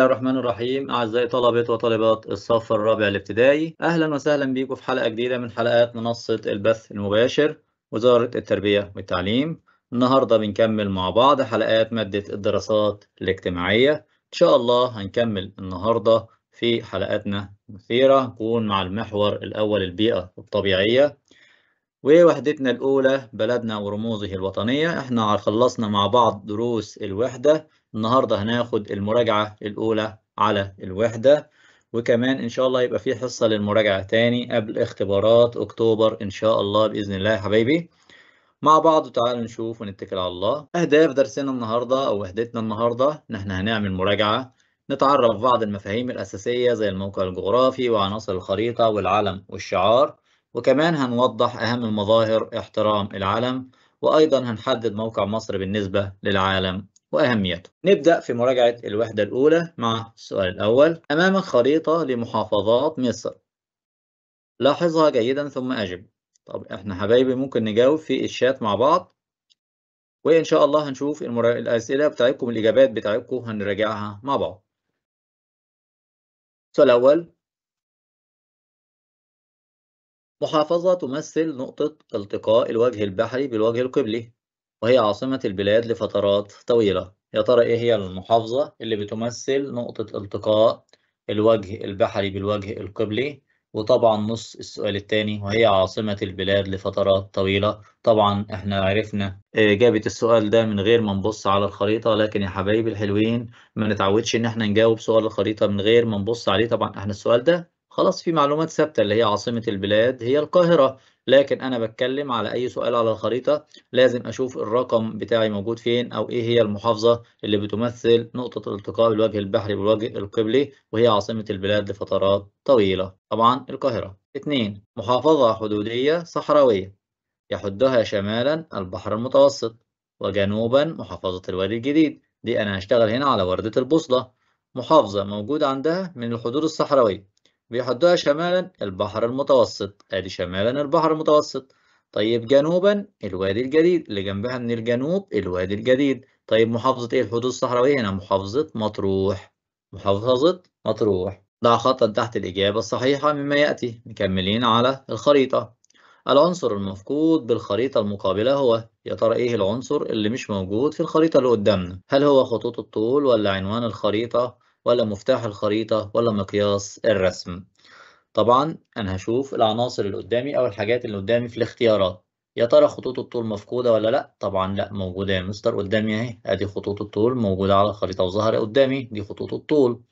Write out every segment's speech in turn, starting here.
الله الرحمن الرحيم أعزائي طلبة وطالبات الصف الرابع الابتدائي أهلا وسهلا بيكم في حلقة جديدة من حلقات منصة البث المباشر وزارة التربية والتعليم النهاردة بنكمل مع بعض حلقات مادة الدراسات الاجتماعية إن شاء الله هنكمل النهاردة في حلقاتنا مثيرة نكون مع المحور الأول البيئة الطبيعية ووحدتنا الأولى بلدنا ورموزه الوطنية احنا خلصنا مع بعض دروس الوحدة النهاردة هناخد المراجعة الأولى على الوحدة وكمان إن شاء الله يبقى في حصة للمراجعة تاني قبل اختبارات أكتوبر إن شاء الله بإذن الله يا حبايبي مع بعض وتعالوا نشوف ونتكل على الله أهداف درسنا النهاردة أو وحدتنا النهاردة إن احنا هنعمل مراجعة نتعرف بعض المفاهيم الأساسية زي الموقع الجغرافي وعناصر الخريطة والعلم والشعار وكمان هنوضح أهم مظاهر احترام العلم وأيضا هنحدد موقع مصر بالنسبة للعالم وأهميته نبدأ في مراجعة الوحدة الأولى مع السؤال الأول أمامك خريطة لمحافظات مصر لاحظها جيدا ثم أجب طب إحنا حبايبي ممكن نجاوب في الشات مع بعض وإن شاء الله هنشوف المرا... الأسئلة بتاعتكم الإجابات بتاعتكم هنراجعها مع بعض السؤال الأول محافظة تمثل نقطة التقاء الوجه البحري بالوجه القبلي وهي عاصمة البلاد لفترات طويلة يا ترى إيه هي المحافظة اللي بتمثل نقطة التقاء الوجه البحري بالوجه القبلي وطبعا نص السؤال الثاني وهي عاصمة البلاد لفترات طويلة طبعا احنا عرفنا إجابة السؤال ده من غير ما نبص على الخريطة لكن يا حبايبي الحلوين ما نتعودش ان احنا نجاوب سؤال الخريطة من غير ما نبص عليه طبعا احنا السؤال ده خلاص في معلومات ثابتة اللي هي عاصمة البلاد هي القاهرة لكن أنا بتكلم على أي سؤال على الخريطة لازم أشوف الرقم بتاعي موجود فين أو إيه هي المحافظة اللي بتمثل نقطة التقاء الوجه البحري بالوجه القبلي وهي عاصمة البلاد لفترات طويلة طبعا القاهرة 2 محافظة حدودية صحراوية يحدها شمالا البحر المتوسط وجنوبا محافظة الوادي الجديد دي أنا هشتغل هنا على وردة البوصلة محافظة موجود عندها من الحدود الصحراوية بيحدها شمالا البحر المتوسط ادي شمالا البحر المتوسط طيب جنوبا الوادي الجديد اللي جنبها من الجنوب الوادي الجديد طيب محافظة ايه الحدود الصحراوية هنا محافظة مطروح محافظة مطروح ضع خطا تحت الإجابة الصحيحة مما يأتي مكملين على الخريطة العنصر المفقود بالخريطة المقابلة هو يا ترى إيه العنصر اللي مش موجود في الخريطة اللي قدامنا هل هو خطوط الطول ولا عنوان الخريطة ولا مفتاح الخريطة ولا مقياس الرسم طبعا أنا هشوف العناصر اللي قدامي أو الحاجات اللي قدامي في الاختيارات يا ترى خطوط الطول مفقودة ولا لأ؟ طبعا لأ موجودة يا مستر قدامي أهي أدي خطوط الطول موجودة على الخريطة وظهر قدامي دي خطوط الطول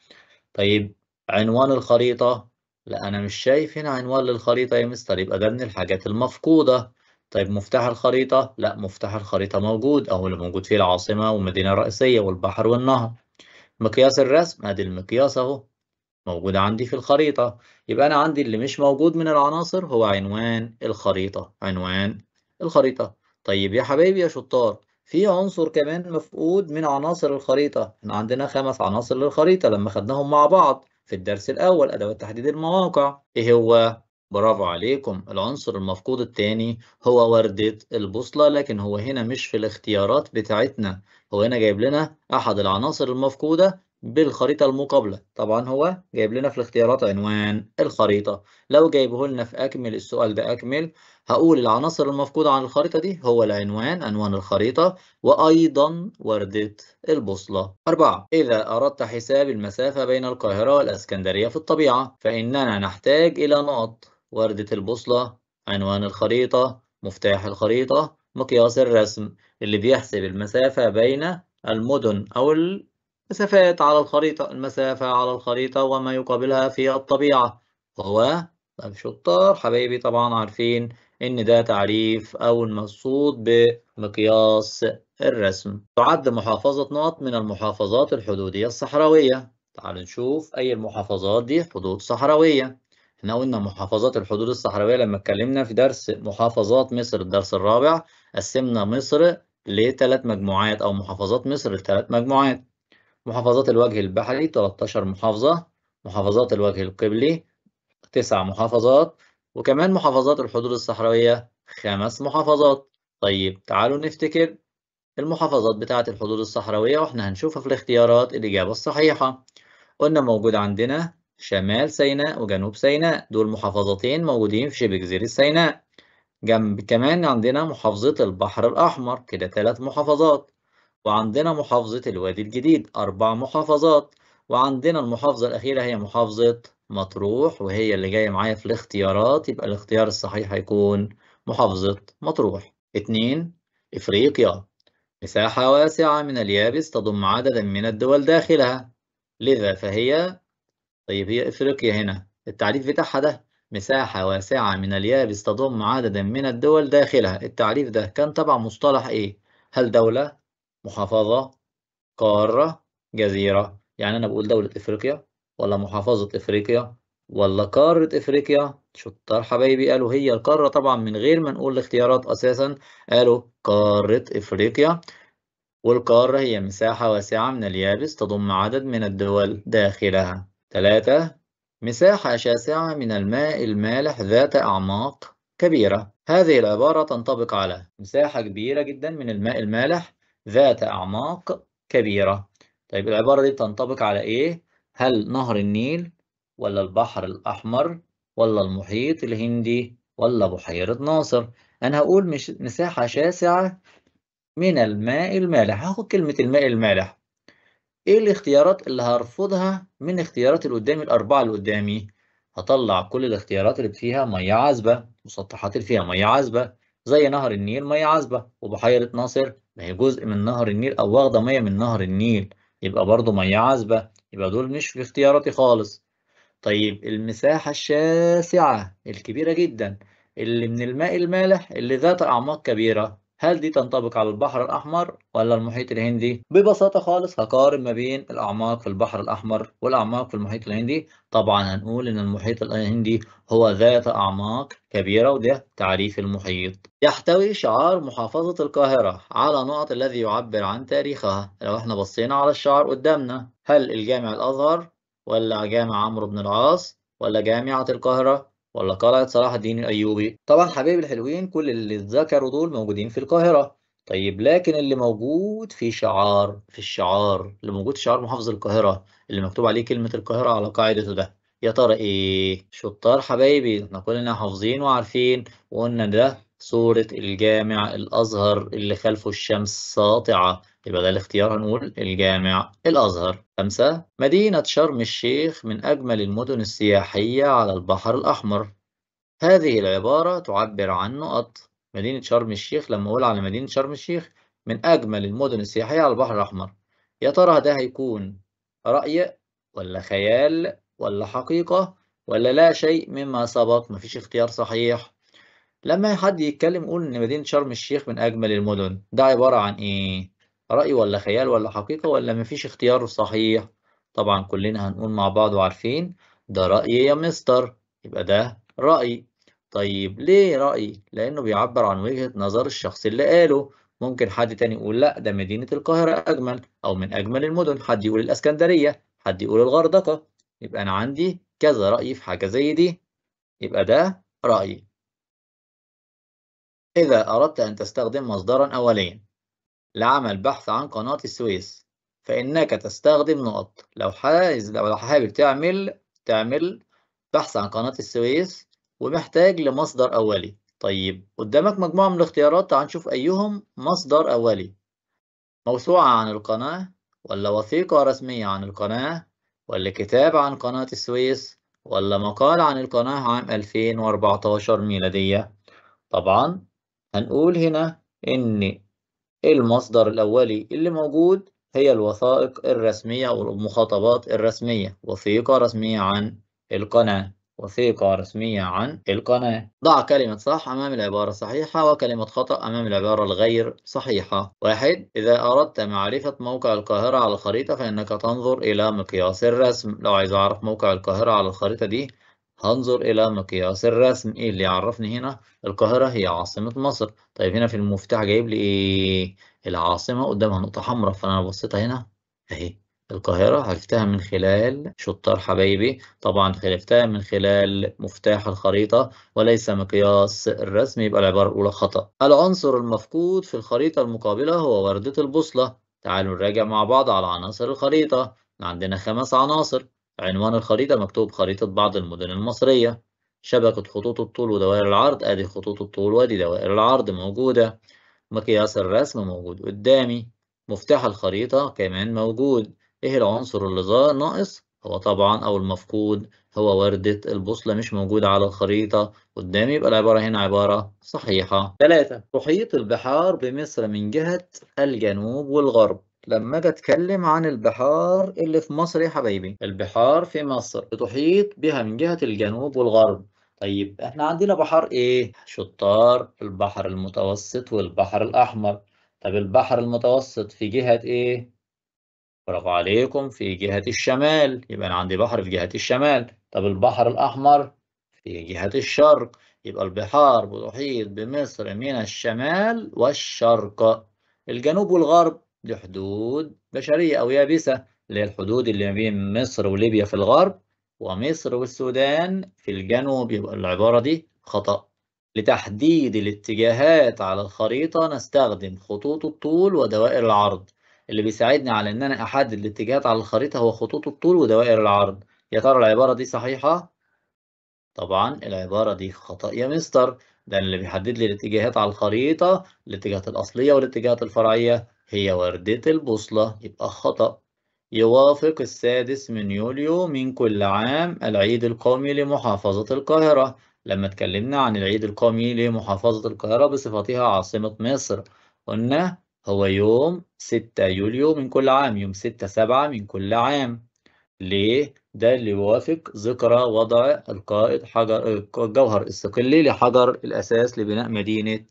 طيب عنوان الخريطة لا أنا مش شايف هنا عنوان للخريطة يا مستر يبقى ده من الحاجات المفقودة طيب مفتاح الخريطة لا مفتاح الخريطة موجود أو اللي موجود فيه العاصمة والمدينة الرئيسية والبحر والنهر مقياس الرسم ادي المقياس اهو موجود عندي في الخريطة يبقى أنا عندي اللي مش موجود من العناصر هو عنوان الخريطة عنوان الخريطة طيب يا حبايبي يا شطار في عنصر كمان مفقود من عناصر الخريطة احنا عندنا خمس عناصر للخريطة لما خدناهم مع بعض في الدرس الأول أدوات تحديد المواقع إيه هو برافو عليكم العنصر المفقود الثاني هو وردة البوصلة لكن هو هنا مش في الاختيارات بتاعتنا هو هنا جايب لنا أحد العناصر المفقودة بالخريطة المقابلة طبعا هو جايب لنا في الاختيارات عنوان الخريطة لو جايبه لنا في أكمل السؤال ده أكمل هقول العناصر المفقودة عن الخريطة دي هو العنوان عنوان الخريطة وأيضا وردة البوصلة أربعة إذا أردت حساب المسافة بين القاهرة والأسكندرية في الطبيعة فإننا نحتاج إلى نقط وردة البوصلة عنوان الخريطة مفتاح الخريطة مقياس الرسم اللي بيحسب المسافة بين المدن أو المسافات على الخريطة المسافة على الخريطة وما يقابلها في الطبيعة وهو الشطار حبايبي طبعا عارفين إن ده تعريف أو المقصود بمقياس الرسم تعد محافظة نقط من المحافظات الحدودية الصحراوية تعالوا نشوف أي المحافظات دي حدود صحراوية احنا قلنا محافظات الحدود الصحراوية لما اتكلمنا في درس محافظات مصر الدرس الرابع قسمنا مصر لثلاث مجموعات أو محافظات مصر لثلاث مجموعات محافظات الوجه البحري 13 محافظة محافظات الوجه القبلي تسع محافظات وكمان محافظات الحدود الصحراوية خمس محافظات طيب تعالوا نفتكر المحافظات بتاعة الحدود الصحراوية واحنا هنشوفها في الاختيارات الإجابة الصحيحة قلنا موجود عندنا شمال سيناء وجنوب سيناء دول محافظتين موجودين في شبه جزيرة سيناء جنب كمان عندنا محافظة البحر الأحمر كده ثلاث محافظات وعندنا محافظة الوادي الجديد أربع محافظات وعندنا المحافظة الأخيرة هي محافظة مطروح وهي اللي جاية معايا في الاختيارات يبقى الاختيار الصحيح هيكون محافظة مطروح. اتنين إفريقيا مساحة واسعة من اليابس تضم عددا من الدول داخلها لذا فهي طيب هي إفريقيا هنا التعريف بتاعها ده مساحة واسعة من اليابس تضم عددا من الدول داخلها التعريف ده كان تبع مصطلح إيه؟ هل دولة؟ محافظة؟ قارة؟ جزيرة؟ يعني أنا بقول دولة إفريقيا ولا محافظة إفريقيا ولا قارة إفريقيا شطار حبايبي قالوا هي القارة طبعا من غير ما نقول الاختيارات أساسا قالوا قارة إفريقيا والقارة هي مساحة واسعة من اليابس تضم عدد من الدول داخلها ثلاثة مساحة شاسعة من الماء المالح ذات أعماق كبيرة هذه العبارة تنطبق على مساحة كبيرة جدا من الماء المالح ذات أعماق كبيرة طيب العبارة دي تنطبق على إيه؟ هل نهر النيل ولا البحر الأحمر ولا المحيط الهندي ولا بحيرة ناصر أنا هقول مش مساحة شاسعة من الماء المالح هاخد كلمة الماء المالح ايه الاختيارات اللي هرفضها من اختيارات اللي قدامي الاربعه اللي قدامي هطلع كل الاختيارات اللي فيها ميه عذبه مسطحات اللي فيها ميه عذبه زي نهر النيل ميه عذبه وبحيره ناصر ما هي جزء من نهر النيل او واخده ميه من نهر النيل يبقى برضه ميه عذبه يبقى دول مش في اختياراتي خالص طيب المساحه الشاسعه الكبيره جدا اللي من الماء المالح اللي ذات اعماق كبيره هل دي تنطبق على البحر الأحمر ولا المحيط الهندي؟ ببساطة خالص هقارن ما بين الأعماق في البحر الأحمر والأعماق في المحيط الهندي طبعا هنقول إن المحيط الهندي هو ذات أعماق كبيرة وده تعريف المحيط يحتوي شعار محافظة القاهرة على نقط الذي يعبر عن تاريخها لو احنا بصينا على الشعار قدامنا هل الجامع الأزهر ولا جامع عمرو بن العاص ولا جامعة القاهرة ولا قلعة صلاح الدين الأيوبي طبعا حبايبي الحلوين كل اللي اتذكروا دول موجودين في القاهرة طيب لكن اللي موجود في شعار في الشعار اللي موجود في شعار محافظ القاهرة اللي مكتوب عليه كلمة القاهرة على قاعدته ده يا ترى ايه شطار حبايبي احنا كلنا حافظين وعارفين وقلنا ده صورة الجامع الأزهر اللي خلفه الشمس ساطعة يبقى ده الاختيار هنقول الجامع الأزهر خمسة مدينة شرم الشيخ من أجمل المدن السياحية على البحر الأحمر هذه العبارة تعبر عن نقط مدينة شرم الشيخ لما أقول على مدينة شرم الشيخ من أجمل المدن السياحية على البحر الأحمر يا ترى ده هيكون رأي ولا خيال ولا حقيقة ولا لا شيء مما سبق مفيش اختيار صحيح لما حد يتكلم يقول إن مدينة شرم الشيخ من أجمل المدن ده عبارة عن إيه؟ رأي ولا خيال ولا حقيقة ولا مفيش اختيار صحيح طبعا كلنا هنقول مع بعض وعارفين ده رأيي يا مستر يبقى ده رأي طيب ليه رأي؟ لأنه بيعبر عن وجهة نظر الشخص اللي قاله ممكن حد تاني يقول لا ده مدينة القاهرة أجمل أو من أجمل المدن حد يقول الإسكندرية حد يقول الغردقة يبقى أنا عندي كذا رأي في حاجة زي دي يبقى ده رأي إذا أردت أن تستخدم مصدرا أوليا لعمل بحث عن قناة السويس فإنك تستخدم نقط لو عايز لو حابب تعمل تعمل بحث عن قناة السويس ومحتاج لمصدر أولي طيب قدامك مجموعة من الاختيارات هنشوف أيهم مصدر أولي موسوعة عن القناة ولا وثيقة رسمية عن القناة ولا كتاب عن قناة السويس ولا مقال عن القناة عام 2014 ميلادية طبعا هنقول هنا إن المصدر الأولي اللي موجود هي الوثائق الرسمية أو المخاطبات الرسمية وثيقة رسمية عن القناة وثيقة رسمية عن القناة ضع كلمة صح أمام العبارة الصحيحة وكلمة خطأ أمام العبارة الغير صحيحة واحد إذا أردت معرفة موقع القاهرة على الخريطة فإنك تنظر إلى مقياس الرسم لو عايز أعرف موقع القاهرة على الخريطة دي هنظر إلى مقياس الرسم إيه اللي يعرفني هنا القاهرة هي عاصمة مصر طيب هنا في المفتاح جايب لي إيه العاصمة قدامها نقطة حمراء فأنا بصيتها هنا أهي القاهرة عرفتها من خلال شطار حبايبي طبعا عرفتها من خلال مفتاح الخريطة وليس مقياس الرسم يبقى العبارة الأولى خطأ العنصر المفقود في الخريطة المقابلة هو وردة البوصلة تعالوا نراجع مع بعض على عناصر الخريطة عندنا خمس عناصر عنوان الخريطة مكتوب خريطة بعض المدن المصرية شبكة خطوط الطول ودوائر العرض أدي خطوط الطول وأدي دوائر العرض موجودة مقياس الرسم موجود قدامي مفتاح الخريطة كمان موجود إيه العنصر اللي ناقص هو طبعا أو المفقود هو وردة البوصلة مش موجودة على الخريطة قدامي يبقى العبارة هنا عبارة صحيحة. ثلاثة تحيط البحار بمصر من جهة الجنوب والغرب لما اجي اتكلم عن البحار اللي في مصر يا حبايبي البحار في مصر بتحيط بها من جهة الجنوب والغرب طيب احنا عندنا بحار ايه شطار البحر المتوسط والبحر الاحمر طب البحر المتوسط في جهة ايه برافو عليكم في جهة الشمال يبقى انا عندي بحر في جهة الشمال طب البحر الاحمر في جهة الشرق يبقى البحار بتحيط بمصر من الشمال والشرق الجنوب والغرب لحدود بشرية أو يابسة اللي هي الحدود اللي بين مصر وليبيا في الغرب ومصر والسودان في الجنوب يبقى العبارة دي خطأ لتحديد الاتجاهات على الخريطة نستخدم خطوط الطول ودوائر العرض اللي بيساعدني على إن أنا أحدد الاتجاهات على الخريطة هو خطوط الطول ودوائر العرض يا ترى العبارة دي صحيحة؟ طبعا العبارة دي خطأ يا مستر ده اللي بيحدد لي الاتجاهات على الخريطة الاتجاهات الأصلية والاتجاهات الفرعية هي وردة البوصلة يبقى خطأ يوافق السادس من يوليو من كل عام العيد القومي لمحافظة القاهرة لما اتكلمنا عن العيد القومي لمحافظة القاهرة بصفتها عاصمة مصر قلنا هو يوم 6 يوليو من كل عام يوم 6 7 من كل عام ليه؟ ده اللي يوافق ذكرى وضع القائد حجر الجوهر الصقلي لحجر الأساس لبناء مدينة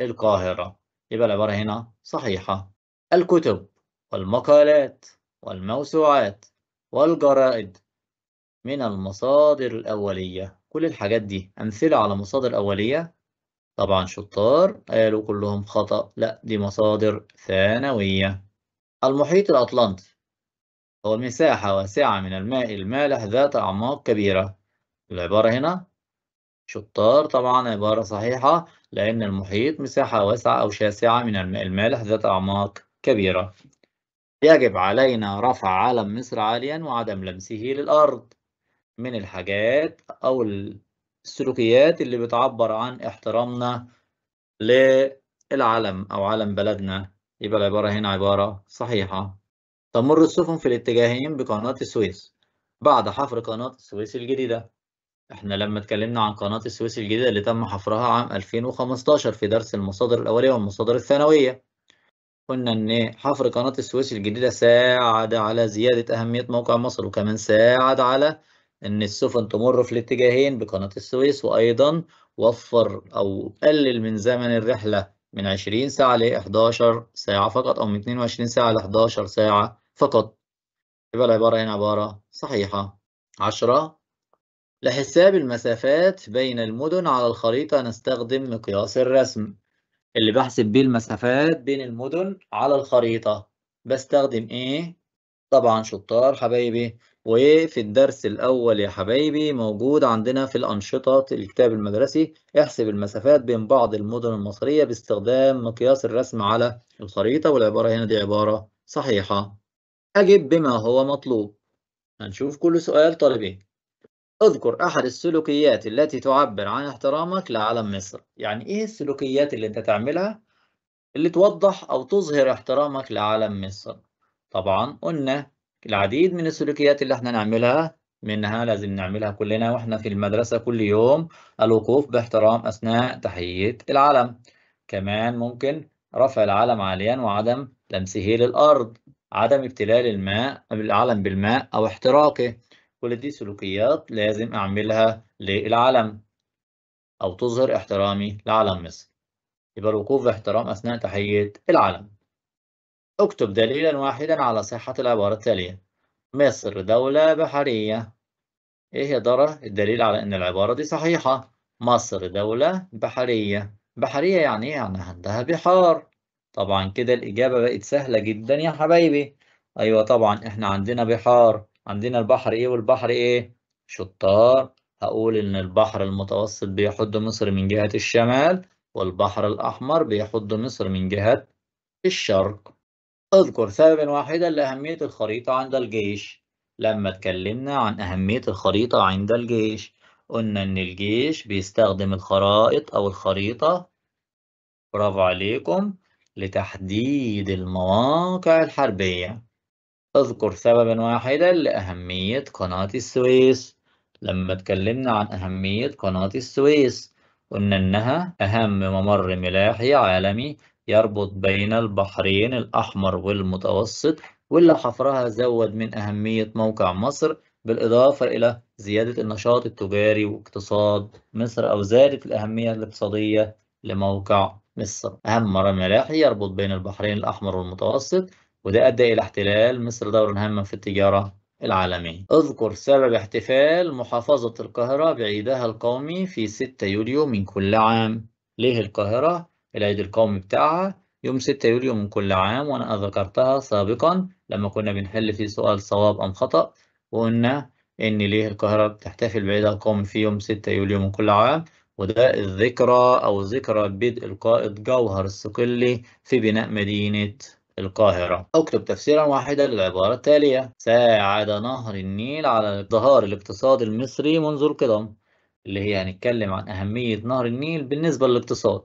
القاهرة يبقى العبارة هنا صحيحة الكتب والمقالات والموسوعات والجرائد من المصادر الأولية كل الحاجات دي أمثلة على مصادر أولية طبعا شطار قالوا كلهم خطأ لا دي مصادر ثانوية المحيط الأطلنطي هو مساحة واسعة من الماء المالح ذات أعماق كبيرة العبارة هنا شطار طبعا عبارة صحيحة لأن المحيط مساحة واسعة أو شاسعة من الماء المالح ذات أعماق كبيرة يجب علينا رفع علم مصر عاليا وعدم لمسه للأرض من الحاجات أو السلوكيات اللي بتعبر عن احترامنا للعلم أو علم بلدنا يبقى العبارة هنا عبارة صحيحة تمر السفن في الاتجاهين بقناة السويس بعد حفر قناة السويس الجديدة احنا لما اتكلمنا عن قناة السويس الجديدة اللي تم حفرها عام 2015 في درس المصادر الأولية والمصادر الثانوية قلنا إن حفر قناة السويس الجديدة ساعد على زيادة أهمية موقع مصر وكمان ساعد على إن السفن تمر في الاتجاهين بقناة السويس وأيضا وفر أو قلل من زمن الرحلة من 20 ساعة ل 11 ساعة فقط أو من 22 ساعة ل 11 ساعة فقط يبقى العبارة هنا عبارة صحيحة 10 لحساب المسافات بين المدن على الخريطة نستخدم مقياس الرسم اللي بحسب بيه المسافات بين المدن على الخريطة بستخدم ايه؟ طبعا شطار حبايبي وفي الدرس الأول يا حبايبي موجود عندنا في الأنشطة الكتاب المدرسي احسب المسافات بين بعض المدن المصرية باستخدام مقياس الرسم على الخريطة والعبارة هنا دي عبارة صحيحة أجب بما هو مطلوب هنشوف كل سؤال طالبين اذكر أحد السلوكيات التي تعبر عن احترامك لعلم مصر يعني إيه السلوكيات اللي أنت تعملها اللي توضح أو تظهر احترامك لعلم مصر طبعا قلنا العديد من السلوكيات اللي احنا نعملها منها لازم نعملها كلنا واحنا في المدرسة كل يوم الوقوف باحترام أثناء تحية العلم كمان ممكن رفع العلم عاليا وعدم لمسه للأرض عدم ابتلال الماء العلم بالماء أو احتراقه كل دي سلوكيات لازم أعملها للعلم أو تظهر احترامي لعلم مصر يبقى الوقوف باحترام أثناء تحية العلم اكتب دليلا واحدا على صحة العبارة التالية مصر دولة بحرية ايه يا ترى الدليل على ان العبارة دي صحيحة مصر دولة بحرية بحرية يعني ايه يعني عندها بحار طبعا كده الإجابة بقت سهلة جدا يا حبايبي أيوة طبعا إحنا عندنا بحار عندنا البحر إيه والبحر إيه شطار هقول إن البحر المتوسط بيحد مصر من جهة الشمال والبحر الأحمر بيحد مصر من جهة الشرق اذكر سببا واحدا لأهمية الخريطة عند الجيش لما اتكلمنا عن أهمية الخريطة عند الجيش قلنا إن الجيش بيستخدم الخرائط أو الخريطة برافو عليكم لتحديد المواقع الحربية اذكر سببا واحدا لأهمية قناة السويس لما اتكلمنا عن أهمية قناة السويس قلنا إنها أهم ممر ملاحي عالمي يربط بين البحرين الأحمر والمتوسط واللي حفرها زود من أهمية موقع مصر بالإضافة إلى زيادة النشاط التجاري واقتصاد مصر أو زادت الأهمية الاقتصادية لموقع مصر أهم ممر ملاحي يربط بين البحرين الأحمر والمتوسط وده أدى إلى احتلال مصر دورا هاما في التجارة العالمية اذكر سبب احتفال محافظة القاهرة بعيدها القومي في 6 يوليو من كل عام ليه القاهرة العيد القومي بتاعها يوم 6 يوليو من كل عام وأنا ذكرتها سابقا لما كنا بنحل في سؤال صواب أم خطأ وقلنا إن ليه القاهرة بتحتفل بعيدها القومي في يوم 6 يوليو من كل عام وده الذكرى أو ذكرى بدء القائد جوهر السقلي في بناء مدينة القاهرة أكتب تفسيرا واحدا للعبارة التالية ساعد نهر النيل على ازدهار الاقتصاد المصري منذ القدم اللي هي هنتكلم عن أهمية نهر النيل بالنسبة للاقتصاد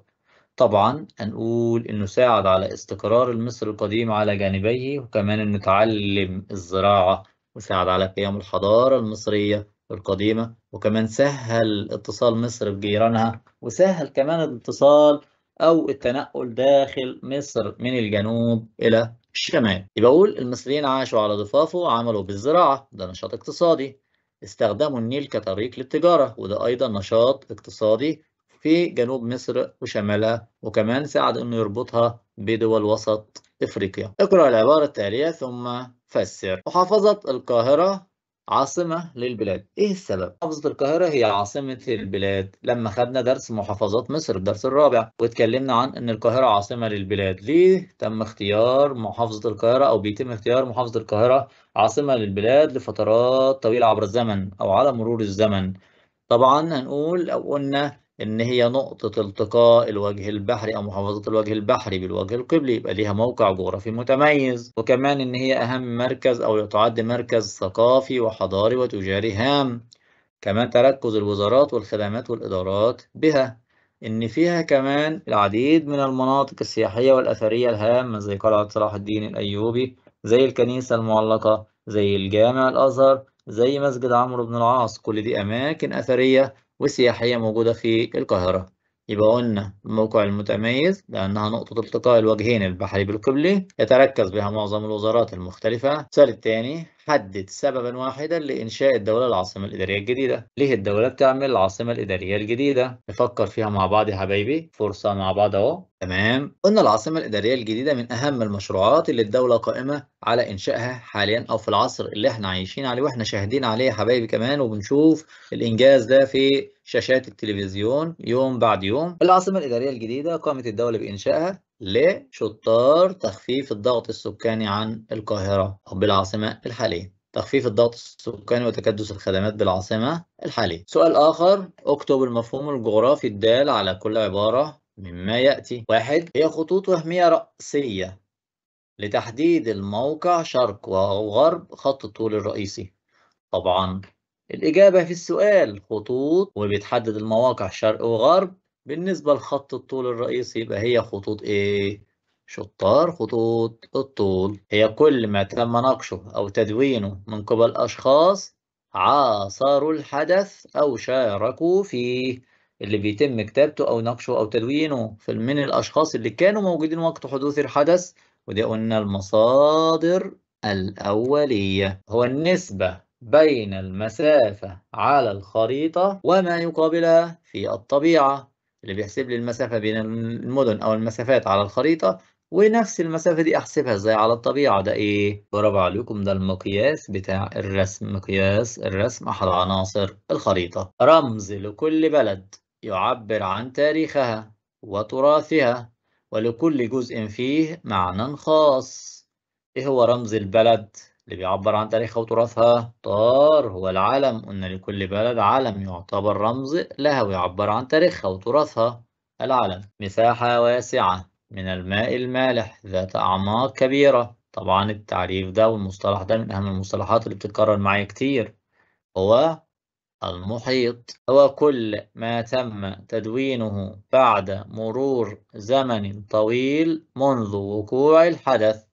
طبعا هنقول إنه ساعد على استقرار مصر القديم على جانبيه وكمان انه تعلم الزراعة وساعد على قيام الحضارة المصرية القديمة وكمان سهل اتصال مصر بجيرانها وسهل كمان الاتصال أو التنقل داخل مصر من الجنوب إلى الشمال يبقى أقول المصريين عاشوا على ضفافه وعملوا بالزراعة ده نشاط اقتصادي استخدموا النيل كطريق للتجارة وده أيضا نشاط اقتصادي في جنوب مصر وشمالها وكمان ساعد انه يربطها بدول وسط افريقيا اقرا العباره التاليه ثم فسر محافظه القاهره عاصمة للبلاد إيه السبب؟ محافظة القاهرة هي عاصمة البلاد لما خدنا درس محافظات مصر الدرس الرابع واتكلمنا عن إن القاهرة عاصمة للبلاد ليه تم اختيار محافظة القاهرة أو بيتم اختيار محافظة القاهرة عاصمة للبلاد لفترات طويلة عبر الزمن أو على مرور الزمن طبعا هنقول أو قلنا إن هي نقطة التقاء الوجه البحري أو محافظة الوجه البحري بالوجه القبلي يبقى ليها موقع جغرافي متميز وكمان إن هي أهم مركز أو تعد مركز ثقافي وحضاري وتجاري هام كمان تركز الوزارات والخدمات والإدارات بها إن فيها كمان العديد من المناطق السياحية والأثرية الهامة زي قلعة صلاح الدين الأيوبي زي الكنيسة المعلقة زي الجامع الأزهر زي مسجد عمرو بن العاص كل دي أماكن أثرية والسياحية موجودة في القاهرة يبقى قلنا الموقع المتميز لأنها نقطة التقاء الوجهين البحري بالقبلي يتركز بها معظم الوزارات المختلفة السؤال الثاني حدد سببا واحدا لإنشاء الدولة العاصمة الإدارية الجديدة ليه الدولة بتعمل العاصمة الإدارية الجديدة نفكر فيها مع بعض يا حبايبي فرصة مع بعض أهو تمام قلنا العاصمة الإدارية الجديدة من أهم المشروعات اللي الدولة قائمة على إنشائها حاليا أو في العصر اللي إحنا عايشين عليه وإحنا شاهدين عليه يا حبايبي كمان وبنشوف الإنجاز ده في شاشات التلفزيون يوم بعد يوم العاصمة الإدارية الجديدة قامت الدولة بإنشائها لشطار تخفيف الضغط السكاني عن القاهرة أو بالعاصمة الحالية تخفيف الضغط السكاني وتكدس الخدمات بالعاصمة الحالية سؤال آخر اكتب المفهوم الجغرافي الدال على كل عبارة مما يأتي واحد هي خطوط وهمية رأسية لتحديد الموقع شرق وغرب خط الطول الرئيسي طبعا الإجابة في السؤال خطوط وبيتحدد المواقع شرق وغرب بالنسبة لخط الطول الرئيسي يبقى هي خطوط إيه؟ شطار خطوط الطول هي كل ما تم نقشه أو تدوينه من قبل أشخاص عاصروا الحدث أو شاركوا فيه اللي بيتم كتابته أو نقشه أو تدوينه من الأشخاص اللي كانوا موجودين وقت حدوث الحدث ودي قلنا المصادر الأولية هو النسبة بين المسافة على الخريطة وما يقابلها في الطبيعة اللي بيحسب لي المسافة بين المدن أو المسافات على الخريطة ونفس المسافة دي أحسبها إزاي على الطبيعة ده إيه؟ برافو عليكم ده المقياس بتاع الرسم مقياس الرسم أحد عناصر الخريطة رمز لكل بلد يعبر عن تاريخها وتراثها ولكل جزء فيه معنى خاص إيه هو رمز البلد؟ اللي بيعبر عن تاريخها وتراثها طار هو العلم قلنا لكل بلد علم يعتبر رمز لها ويعبر عن تاريخها وتراثها العلم مساحة واسعة من الماء المالح ذات أعماق كبيرة طبعا التعريف ده والمصطلح ده من أهم المصطلحات اللي بتتكرر معايا كتير هو المحيط هو كل ما تم تدوينه بعد مرور زمن طويل منذ وقوع الحدث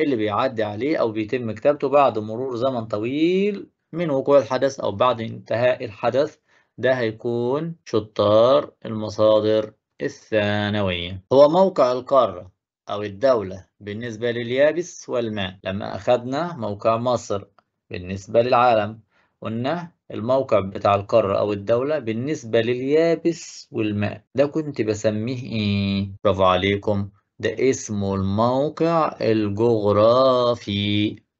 اللي بيعدي عليه أو بيتم كتابته بعد مرور زمن طويل من وقوع الحدث أو بعد انتهاء الحدث ده هيكون شطار المصادر الثانوية هو موقع القارة أو الدولة بالنسبة لليابس والماء لما أخدنا موقع مصر بالنسبة للعالم قلنا الموقع بتاع القارة أو الدولة بالنسبة لليابس والماء ده كنت بسميه إيه؟ برافو عليكم ده اسمه الموقع الجغرافي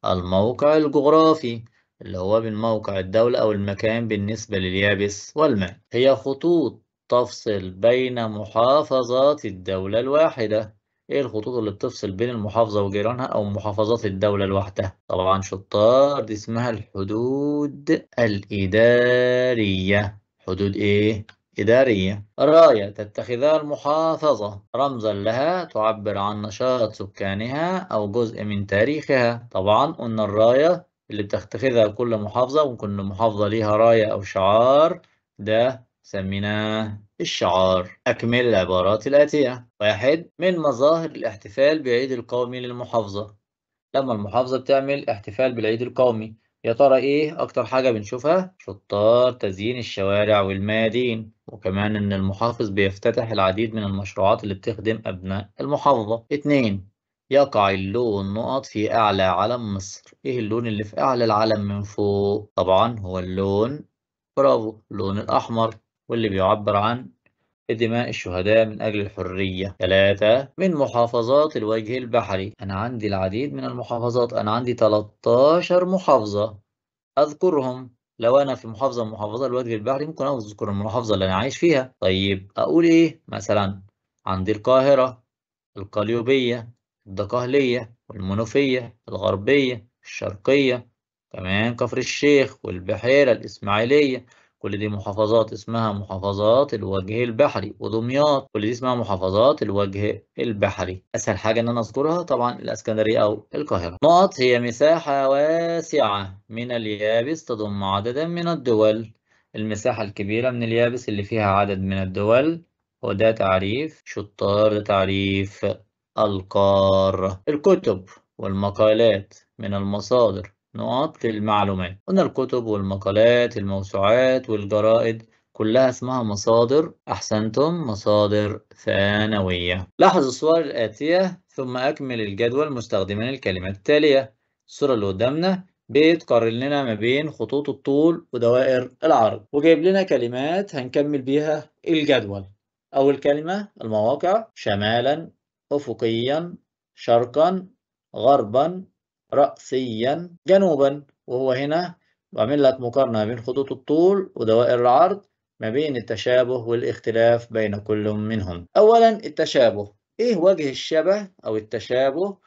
الموقع الجغرافي اللي هو من موقع الدولة أو المكان بالنسبة لليابس والماء هي خطوط تفصل بين محافظات الدولة الواحدة ايه الخطوط اللي بتفصل بين المحافظة وجيرانها او محافظات الدولة لوحدها طبعا شطار دي اسمها الحدود الإدارية حدود ايه إدارية الراية تتخذها المحافظة رمزا لها تعبر عن نشاط سكانها أو جزء من تاريخها طبعا قلنا الراية اللي بتتخذها كل محافظة وكل محافظة ليها راية أو شعار ده سميناه الشعار أكمل العبارات الآتية واحد من مظاهر الاحتفال بعيد القومي للمحافظة لما المحافظة بتعمل احتفال بالعيد القومي يا ترى إيه أكتر حاجة بنشوفها؟ شطار تزيين الشوارع والميادين وكمان إن المحافظ بيفتتح العديد من المشروعات اللي بتخدم أبناء المحافظة. اتنين يقع اللون نقط في أعلى علم مصر. إيه اللون اللي في أعلى العلم من فوق؟ طبعا هو اللون برافو اللون الأحمر واللي بيعبر عن لدماء الشهداء من أجل الحرية ثلاثة من محافظات الوجه البحري أنا عندي العديد من المحافظات أنا عندي 13 محافظة أذكرهم لو أنا في محافظة من محافظات الوجه البحري ممكن أذكر المحافظة اللي أنا عايش فيها طيب أقول إيه مثلا عندي القاهرة القليوبية الدقهلية والمنوفية الغربية الشرقية كمان كفر الشيخ والبحيرة الإسماعيلية كل دي محافظات اسمها محافظات الوجه البحري ودمياط كل دي اسمها محافظات الوجه البحري اسهل حاجه ان انا اذكرها طبعا الاسكندريه او القاهره نقط هي مساحه واسعه من اليابس تضم عددا من الدول المساحه الكبيره من اليابس اللي فيها عدد من الدول وده تعريف شطار ده تعريف القارة الكتب والمقالات من المصادر نقاط للمعلومات قلنا الكتب والمقالات الموسوعات والجرائد كلها اسمها مصادر أحسنتم مصادر ثانوية لاحظ الصور الآتية ثم أكمل الجدول مستخدمين الكلمات التالية الصورة اللي قدامنا بتقارن لنا ما بين خطوط الطول ودوائر العرض وجايب لنا كلمات هنكمل بيها الجدول أول كلمة المواقع شمالا أفقيا شرقا غربا رأسيا جنوبا وهو هنا بعمل لك مقارنة بين خطوط الطول ودوائر العرض ما بين التشابه والاختلاف بين كل منهم أولا التشابه إيه وجه الشبه أو التشابه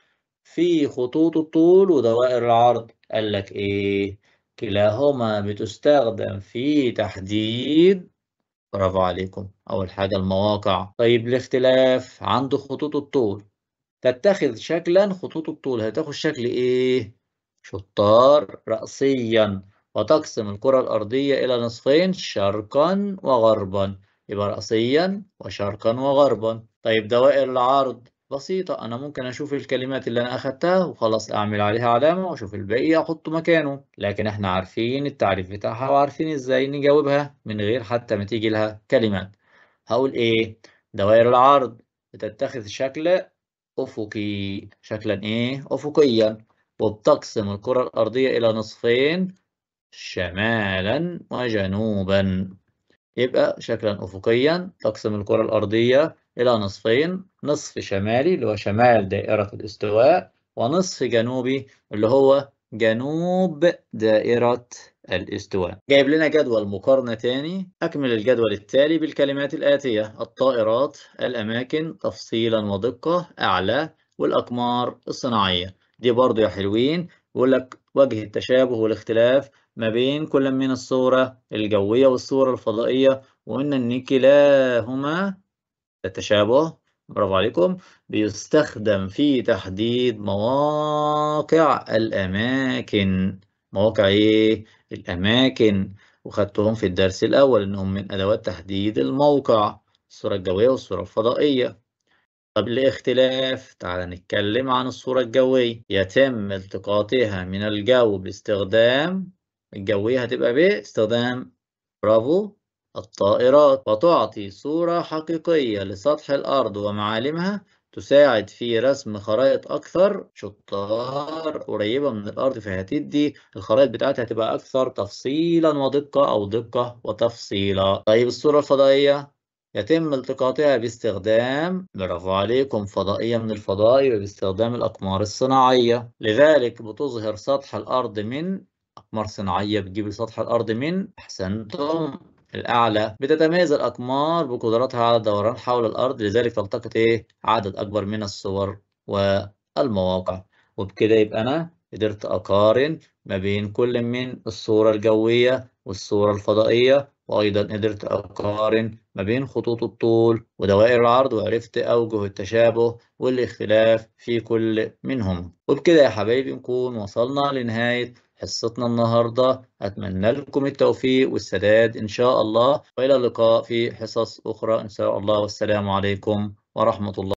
في خطوط الطول ودوائر العرض قال لك إيه كلاهما بتستخدم في تحديد برافو عليكم أول حاجة المواقع طيب الاختلاف عند خطوط الطول تتخذ شكلا خطوط الطول هتاخد شكل ايه شطار رأسيا وتقسم الكرة الأرضية إلى نصفين شرقا وغربا يبقى رأسيا وشرقا وغربا طيب دوائر العرض بسيطة أنا ممكن أشوف الكلمات اللي أنا أخدتها وخلاص أعمل عليها علامة وأشوف الباقي أحطه مكانه لكن إحنا عارفين التعريف بتاعها وعارفين إزاي نجاوبها من غير حتى ما تيجي لها كلمات هقول إيه دوائر العرض بتتخذ شكل أفقي شكلا إيه؟ أفقيا وبتقسم الكرة الأرضية إلى نصفين شمالا وجنوبا يبقى شكلا أفقيا تقسم الكرة الأرضية إلى نصفين نصف شمالي اللي هو شمال دائرة الاستواء ونصف جنوبي اللي هو جنوب دائرة الاستواء جايب لنا جدول مقارنة تاني أكمل الجدول التالي بالكلمات الآتية الطائرات الأماكن تفصيلا ودقة أعلى والأقمار الصناعية دي برضو يا حلوين بيقول لك وجه التشابه والاختلاف ما بين كل من الصورة الجوية والصورة الفضائية وإن إن كلاهما التشابه برافو عليكم بيستخدم في تحديد مواقع الأماكن مواقع إيه الأماكن وخدتهم في الدرس الأول إنهم من أدوات تحديد الموقع الصورة الجوية والصورة الفضائية طب الاختلاف تعال نتكلم عن الصورة الجوية يتم التقاطها من الجو باستخدام الجوية هتبقى باستخدام برافو الطائرات وتعطي صورة حقيقية لسطح الأرض ومعالمها تساعد في رسم خرائط أكثر شطار قريبة من الأرض فهتدي الخرائط بتاعتها هتبقى أكثر تفصيلا ودقة أو دقة وتفصيلا طيب الصورة الفضائية يتم التقاطها باستخدام برافو عليكم فضائية من الفضاء وباستخدام الأقمار الصناعية لذلك بتظهر سطح الأرض من أقمار صناعية بتجيب سطح الأرض من أحسنتم الأعلى بتتميز الأقمار بقدرتها على الدوران حول الأرض لذلك تلتقط إيه عدد أكبر من الصور والمواقع وبكده يبقى أنا قدرت أقارن ما بين كل من الصورة الجوية والصورة الفضائية وأيضا قدرت أقارن ما بين خطوط الطول ودوائر العرض وعرفت أوجه التشابه والاختلاف في كل منهم وبكده يا حبايبي نكون وصلنا لنهاية حصتنا النهاردة أتمنى لكم التوفيق والسداد إن شاء الله وإلى اللقاء في حصص أخرى إن شاء الله والسلام عليكم ورحمة الله